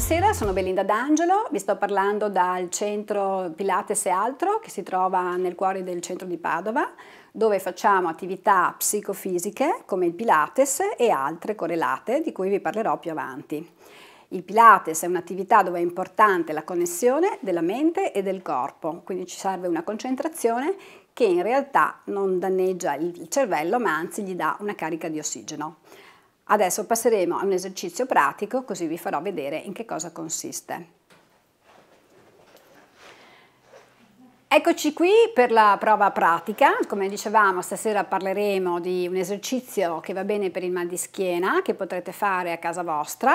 Buonasera, sono Belinda D'Angelo, vi sto parlando dal centro Pilates e altro che si trova nel cuore del centro di Padova, dove facciamo attività psicofisiche come il Pilates e altre correlate di cui vi parlerò più avanti. Il Pilates è un'attività dove è importante la connessione della mente e del corpo, quindi ci serve una concentrazione che in realtà non danneggia il cervello ma anzi gli dà una carica di ossigeno. Adesso passeremo a un esercizio pratico così vi farò vedere in che cosa consiste. Eccoci qui per la prova pratica, come dicevamo stasera parleremo di un esercizio che va bene per il mal di schiena che potrete fare a casa vostra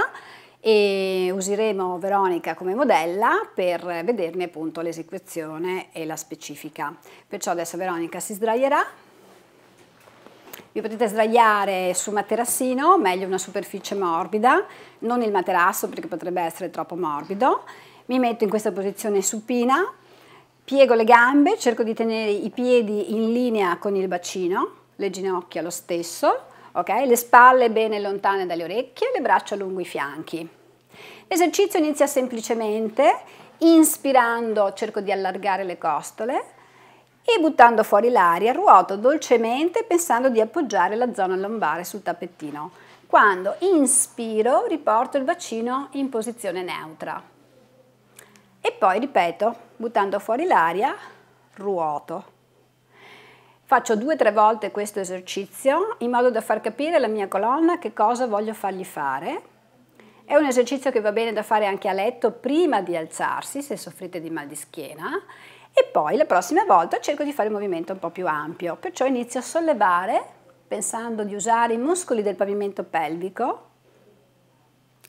e useremo Veronica come modella per vederne appunto l'esecuzione e la specifica. Perciò adesso Veronica si sdraierà vi potete sdraiare su un materassino, meglio una superficie morbida, non il materasso perché potrebbe essere troppo morbido. Mi metto in questa posizione supina, piego le gambe, cerco di tenere i piedi in linea con il bacino, le ginocchia lo stesso, okay? le spalle bene lontane dalle orecchie, le braccia lungo i fianchi. L'esercizio inizia semplicemente, inspirando cerco di allargare le costole, e buttando fuori l'aria ruoto dolcemente pensando di appoggiare la zona lombare sul tappettino. Quando inspiro riporto il bacino in posizione neutra e poi ripeto buttando fuori l'aria ruoto. Faccio due o tre volte questo esercizio in modo da far capire alla mia colonna che cosa voglio fargli fare. È un esercizio che va bene da fare anche a letto prima di alzarsi se soffrite di mal di schiena e poi la prossima volta cerco di fare un movimento un po' più ampio, perciò inizio a sollevare pensando di usare i muscoli del pavimento pelvico,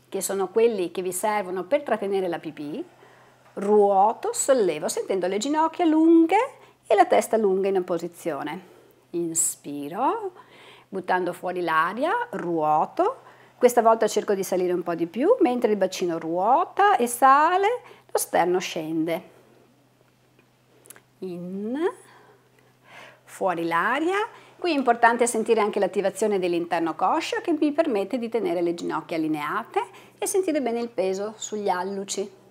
che sono quelli che vi servono per trattenere la pipì, ruoto, sollevo sentendo le ginocchia lunghe e la testa lunga in opposizione, Inspiro, buttando fuori l'aria, ruoto, questa volta cerco di salire un po' di più, mentre il bacino ruota e sale, lo sterno scende in, fuori l'aria. Qui è importante sentire anche l'attivazione dell'interno coscio che mi permette di tenere le ginocchia allineate e sentire bene il peso sugli alluci.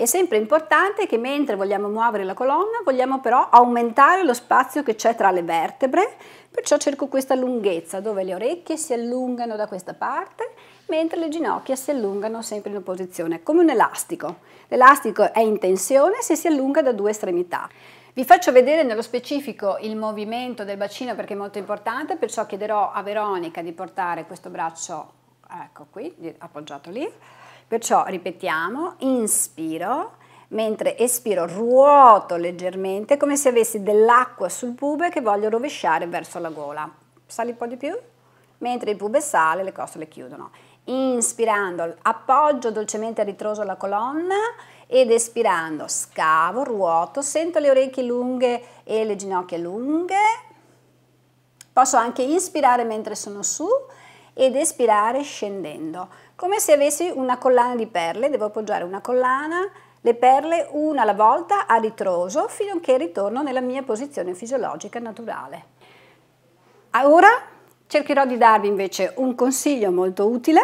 È sempre importante che mentre vogliamo muovere la colonna vogliamo però aumentare lo spazio che c'è tra le vertebre, perciò cerco questa lunghezza dove le orecchie si allungano da questa parte mentre le ginocchia si allungano sempre in opposizione, come un elastico. L'elastico è in tensione se si allunga da due estremità. Vi faccio vedere nello specifico il movimento del bacino perché è molto importante, perciò chiederò a Veronica di portare questo braccio, ecco qui, appoggiato lì, Perciò ripetiamo, inspiro, mentre espiro ruoto leggermente come se avessi dell'acqua sul pube che voglio rovesciare verso la gola. Sali un po' di più? Mentre il pube sale, le costole chiudono. Inspirando, appoggio dolcemente a ritroso la colonna ed espirando, scavo, ruoto, sento le orecchie lunghe e le ginocchia lunghe. Posso anche inspirare mentre sono su ed espirare scendendo, come se avessi una collana di perle, devo appoggiare una collana, le perle una alla volta a ritroso finché ritorno nella mia posizione fisiologica naturale. Ah, ora cercherò di darvi invece un consiglio molto utile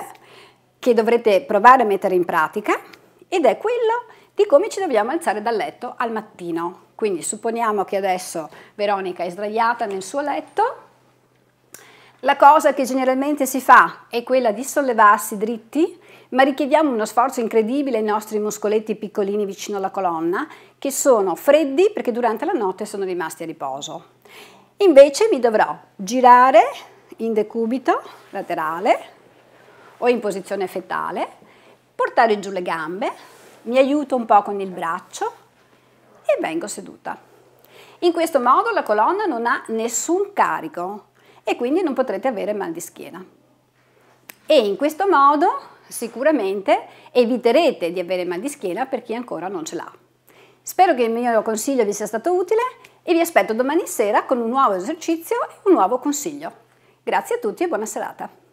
che dovrete provare a mettere in pratica ed è quello di come ci dobbiamo alzare dal letto al mattino. Quindi supponiamo che adesso Veronica è sdraiata nel suo letto la cosa che generalmente si fa è quella di sollevarsi dritti, ma richiediamo uno sforzo incredibile ai nostri muscoletti piccolini vicino alla colonna, che sono freddi perché durante la notte sono rimasti a riposo. Invece mi dovrò girare in decubito laterale o in posizione fetale, portare giù le gambe, mi aiuto un po' con il braccio e vengo seduta. In questo modo la colonna non ha nessun carico, e quindi non potrete avere mal di schiena. E in questo modo sicuramente eviterete di avere mal di schiena per chi ancora non ce l'ha. Spero che il mio consiglio vi sia stato utile e vi aspetto domani sera con un nuovo esercizio e un nuovo consiglio. Grazie a tutti e buona serata.